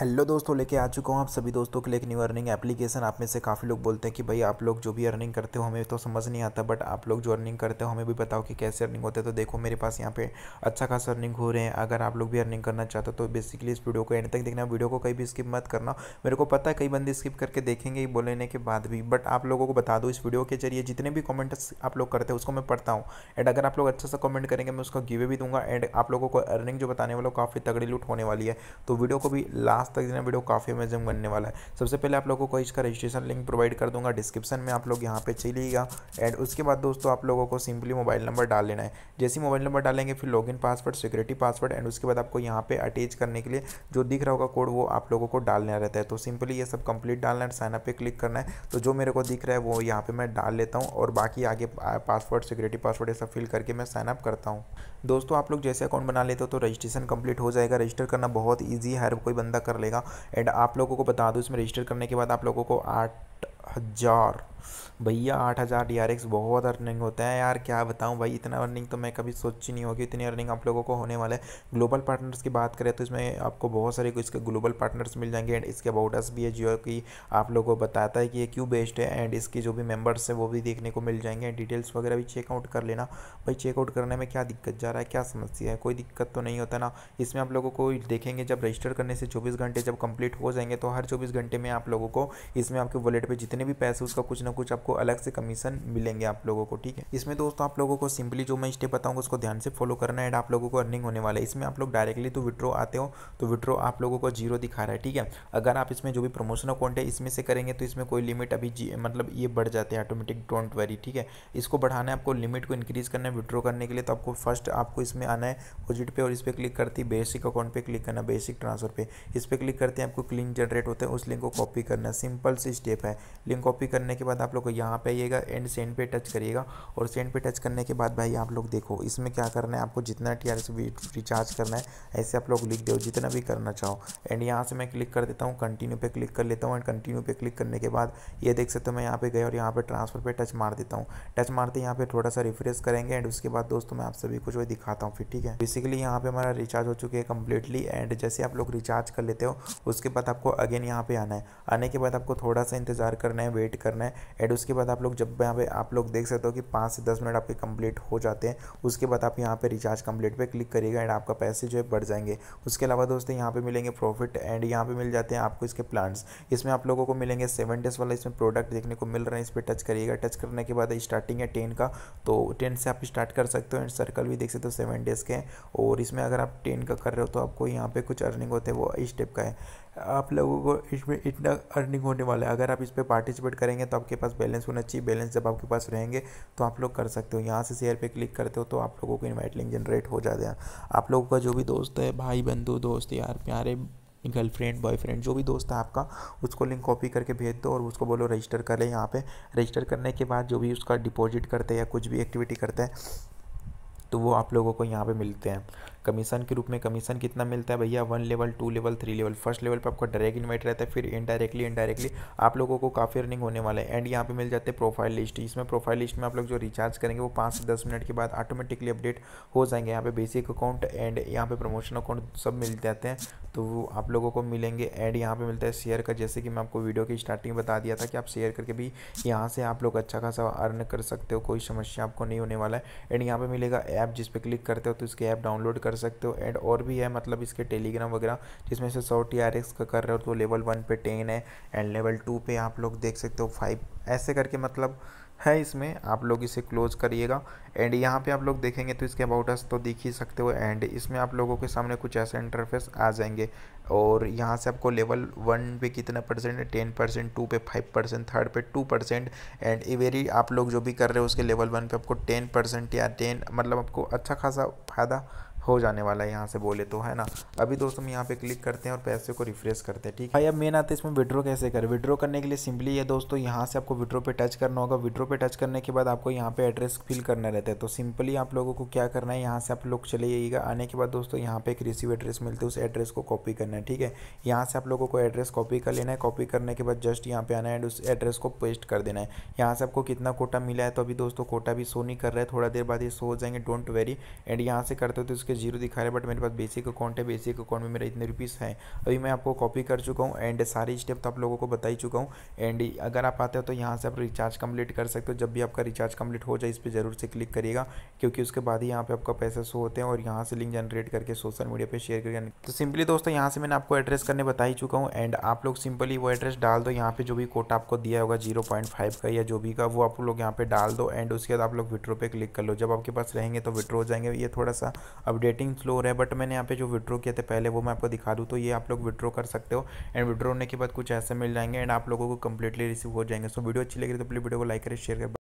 hello दोस्तों लेके आ चुका हूँ आप सभी दोस्तों के लिए एक न्यू अर्निंग एप्लीकेशन आप में से काफ़ी लोग बोलते हैं कि भाई आप लोग जो भी अर्निंग करते हो हमें तो समझ नहीं आता बट आप लोग जो अर्निंग करते हो हमें भी बताओ कि कैसे अर्निंग होते हैं तो देखो मेरे पास यहाँ पे अच्छा खास अर्निंग हो रहे हैं अगर आप लोग भी अर्निंग करना चाहते हो तो बेसिकली इस वीडियो को एंड तक देखना वीडियो को कहीं भी स्किप मत करना मेरे को पता है कई बंदे स्किप करके देखेंगे बोलने के बाद भी बट आप लोगों को बता दो इस वीडियो के जरिए जितने भी कॉमेंट्स आप लोग करते हो उसको मैं पढ़ता हूँ एंड अगर आप लोग अच्छा सा कॉमेंट करेंगे मैं उसका गिवे भी दूंगा एंड आप लोगों को अर्निंग जो बताने वाला काफ़ी तगड़ी लूट होने वाली है तो वीडियो को भी लास्ट लास्ट तक देना वीडियो काफ़ी अमेजिंग बनने वाला है सबसे पहले आप लोगों को इसका रजिस्ट्रेशन लिंक प्रोवाइड कर दूंगा डिस्क्रिप्शन में आप लोग यहाँ पे चलिएगा एंड उसके बाद दोस्तों आप लोगों को सिंपली मोबाइल नंबर डाल लेना है जैसे मोबाइल नंबर डालेंगे फिर login password security password and उसके बाद आपको यहाँ पे अटैच करने के लिए जो दिख रहा होगा कोड वो आप लोगों को डालना रहता है तो सिंपली ये सब कंप्लीट डालना है साइनअप पे क्लिक करना है तो जो मेरे को दिख रहा है वो यहाँ पे मैं डाल लेता हूँ और बाकी आगे पासवर्ड सिक्योरिटी पासवर्ड ये सब फिल करके मैं साइनअप करता हूँ दोस्तों आप लोग जैसे अकाउंट बना लेते हो तो रजिस्ट्रेशन कंप्लीट हो जाएगा रजिस्टर करना बहुत ईजी है हर कोई बंदा कर चलेगा एंड आप लोगों को बता दूँ इसमें रजिस्टर करने के बाद आप लोगों को आठ हज़ार भैया आठ हज़ार डी आर एक्स बहुत अर्निंग होता है यार क्या बताऊँ भाई इतना अर्निंग तो मैं कभी सोच ही नहीं होगी इतनी अर्निंग आप लोगों को होने वाला है ग्लोबल पार्टनर्स की बात करें तो इसमें आपको बहुत सारे इसके ग्लोबल पार्टनर्स मिल जाएंगे एंड इसके अबाउटस भी है जियो की आप लोगों को बताता है कि ये क्यों बेस्ट है एंड इसके जो भी मेम्बर्स हैं वो भी देखने को मिल जाएंगे डिटेल्स वगैरह भी चेकआउट कर लेना भाई चेकआउट करने में क्या दिक्कत जा रहा है क्या समस्या है कोई दिक्कत तो नहीं होता ना इसमें आप लोगों को देखेंगे जब रजिस्टर करने से चौबीस घंटे जब कंप्लीट हो जाएंगे तो हर चौबीस घंटे में आप लोगों को इसमें आपके वॉलेट पर जितने जितने भी पैसे उसका कुछ ना कुछ आपको अलग से कमीशन मिलेंगे आप लोगों को ठीक है इसमें दोस्तों आप लोगों को सिंपली जो मैं स्टेप बताऊंगा उसको ध्यान से फॉलो करना है आप लोगों को अर्निंग होने वाला है इसमें आप लोग डायरेक्टली तो विड्रो आते हो तो विड्रो आप लोगों को जीरो दिखा रहा है ठीक है अगर आप इसमें जो भी प्रमोशन अकाउंट है इसमें से करेंगे तो इसमें कोई लिमिट अभी मतलब ये बढ़ जाते हैं ऑटोमेटिक डोंट वरी ठीक है इसको बढ़ाना है आपको लिमिट को इंक्रीज करना है विड्रो करने के लिए तो आपको फर्स्ट आपको इसमें आना है ऑपोजिट पे और इस पर क्लिक करती बेसिक अकाउंट पर क्लिक करना बेसिक ट्रांसफर पे इस पर क्लिक करते हैं आपको क्लिंक जनरेट होते हैं उस लिंक को कॉपी करना सिंपल सी स्टेप है लिंक कॉपी करने के बाद आप लोग यहाँ पे आइएगा एंड सेंड पे टच करिएगा और सेंड पे टच करने के बाद भाई आप लोग देखो इसमें क्या करना है आपको जितना टी आर रिचार्ज करना है ऐसे आप लोग लिख दो जितना भी करना चाहो एंड यहाँ से मैं क्लिक कर देता हूँ कंटिन्यू पे क्लिक कर लेता हूँ एंड कंटिन्यू पे क्लिक करने के बाद ये देख सकते हो मैं यहाँ पे गया और यहाँ पे ट्रांसफर पे टच मार देता हूँ टच मारते यहाँ पे थोड़ा सा रिफ्रेश करेंगे एंड उसके बाद दोस्तों मैं आप सभी कुछ वही दिखाता हूँ फिर ठीक है बेसिकली यहाँ पे हमारा रिचार्ज हो चुके हैं कम्प्लीटली एंड जैसे आप लोग रिचार्ज कर लेते हो उसके बाद आपको अगेन यहाँ पे आना है आने के बाद आपको थोड़ा सा इंतजार कर करना है वेट करना है एंड उसके बाद आप लोग जब यहाँ पे आप लोग देख सकते हो कि पाँच से दस मिनट आपके कंप्लीट हो जाते हैं उसके बाद आप यहाँ पे रिचार्ज कंप्लीट पे क्लिक करिएगा एंड आपका पैसे जो है बढ़ जाएंगे उसके अलावा दोस्तों यहाँ पे मिलेंगे प्रॉफिट एंड यहाँ पे मिल जाते हैं आपको इसके प्लान्स इसमें आप लोगों को मिलेंगे सेवन डेज वाला इसमें प्रोडक्ट देखने को मिल रहा है इस पर टच करिएगा टच करने के बाद स्टार्टिंग है टेन का तो टेन से आप स्टार्ट कर सकते हो एंड सर्कल भी देख सकते हो सेवन डेज़ के और इसमें अगर आप टेन का कर रहे हो तो आपको यहाँ पर कुछ अर्निंग होते हैं वो इस टेप का है आप लोगों को इसमें इतना अर्निंग होने वाला है अगर आप इस पर पार्टिसिपेट करेंगे तो आपके पास बैलेंस होना चाहिए बैलेंस जब आपके पास रहेंगे तो आप लोग कर सकते हो यहाँ से शेयर पे क्लिक करते हो तो आप लोगों को इन्वाइट लिंक जनरेट हो जाते हैं आप लोगों का जो भी दोस्त है भाई बंधु दोस्त यार प्यारे गर्लफ्रेंड बॉयफ्रेंड जो भी दोस्त है आपका उसको लिंक कॉपी करके भेज दो और उसको बोलो रजिस्टर कर ले यहाँ पे रजिस्टर करने के बाद जो भी उसका डिपॉजिट करते हैं या कुछ भी एक्टिविटी करते हैं तो वो आप लोगों को यहाँ पे मिलते हैं कमीशन के रूप में कमीशन कितना मिलता है भैया one level two level three level first level पर आपका डायरेक्ट इन्वाइट रहता है फिर इनडायरेक्टली इनडायरेक्टली आप लोगों को काफ़ी अर्निंग होने वाला है एंड यहाँ पर मिल जाते हैं प्रोफाइल लिस्ट इसमें प्रोफाइल लिस्ट में आप लोग जो रिचार्ज करेंगे वो पाँच से दस मिनट के बाद ऑटोमेटिकली अपडेट हो जाएंगे यहाँ पे बेसिक अकाउंट एंड यहाँ पे प्रमोशन अकाउंट सब मिल जाते हैं तो वो आप लोगों को मिलेंगे एंड यहाँ पे मिलता है शेयर का जैसे कि मैं आपको वीडियो की स्टार्टिंग बता दिया था कि आप शेयर करके भी यहाँ से आप लोग अच्छा खासा अर्न कर सकते हो कोई समस्या आपको नहीं होने वाला है एंड यहाँ पर मिलेगा ऐप जिस पर क्लिक करते हो तो इसके ऐप डाउनलोड कर सकते हो ऐड और भी है मतलब इसके टेलीग्राम वगैरह जिसमें से सौ टी आर एक्स का कर रहे हो तो लेवल वन पे टेन है एंड लेवल टू पे आप लोग देख सकते हो फाइव ऐसे करके मतलब है इसमें आप लोग इसे क्लोज करिएगा एंड यहाँ पे आप लोग देखेंगे तो इसके अबाउट अस तो देख ही सकते हो एंड इसमें आप लोगों के सामने कुछ ऐसे इंटरफेस आ जाएंगे और यहाँ से आपको लेवल वन पे कितना परसेंट है टेन परसेंट टू पे फाइव परसेंट थर्ड पे टू परसेंट एंड इवेरी आप लोग जो भी कर रहे हो उसके लेवल वन पे आपको टेन परसेंट या टेन मतलब आपको अच्छा खासा फ़ायदा हो जाने वाला है यहाँ से बोले तो है ना अभी दोस्तों हम यहाँ पे क्लिक करते हैं और पैसे को रिफ्रेश करते हैं ठीक है भाई अब मेन आते इसमें विड्रो कैसे करें विड्रो करने के लिए सिंपली है दोस्तों यहाँ से आपको विड्रो पे टच करना होगा विड्रो पे टच करने के बाद आपको यहाँ पे एड्रेस फिल करना रहता है तो सिंपली आप लोगों को क्या करना है यहाँ से आप लोग चले जाइएगा आने के बाद दोस्तों यहाँ पे एक रिसीव एड्रेस मिलते है उस एड्रेस को कॉपी करना है ठीक है यहाँ से आप लोगों को एड्रेस कॉपी कर लेना है कॉपी करने के बाद जस्ट यहाँ पे आना है एंड उस एड्रेस को पेस्ट कर देना है यहाँ से आपको कितना कोटा मिला है तो अभी दोस्तों कोटा भी शो नहीं कर रहा है थोड़ा देर बाद ये शो हो जाएंगे डोंट वेरी एंड यहाँ से करते हो तो इसके जीरो दिखा रहे हैं बट मेरे पास बेसिक अकाउंट है बेसिक अकाउंट में मेरे इतने रुपीस हैं अभी मैं आपको कॉपी कर चुका हूँ एंड सारी स्टेप तो आप लोगों को बता ही चुका हूँ एंड अगर आप आते हो तो यहाँ से आप रिचार्ज कम्प्लीट कर सकते हो जब भी आपका रिचार्ज कम्प्लीट हो जाए इस पर ज़रूर से क्लिक करिएगा क्योंकि उसके बाद ही यहाँ पर आपका पैसे शो होते हैं और यहाँ से लिंक जनरेट करके सोशल मीडिया पर शेयर करके तो सिंपली दोस्तों यहाँ से मैंने आपको एड्रेस करने बता ही चुका हूँ एंड आप लोग सिंपली वो एड्रेस डाल दो यहाँ पर जो भी कोटा आपको दिया होगा जीरो का या जो भी का वो आप लोग यहाँ पर डाल दो एंड उसके बाद आप लोग विड्रो पे क्लिक कर लो जब आपके पास रहेंगे तो विड्रो हो जाएंगे ये थोड़ा सा अब डेटिंग रहा है बट मैंने यहाँ पे जो विड्रो किए थे पहले वो मैं आपको दिखा दूँ तो ये आप लोग विड्रो कर सकते हो एंड विड्रो होने के बाद कुछ ऐसे मिल जाएंगे एंड आप लोगों को कंप्लीटली रिसीव हो जाएंगे सो वीडियो अच्छी लगी तो प्लीज वीडियो को लाइक करें शेयर करें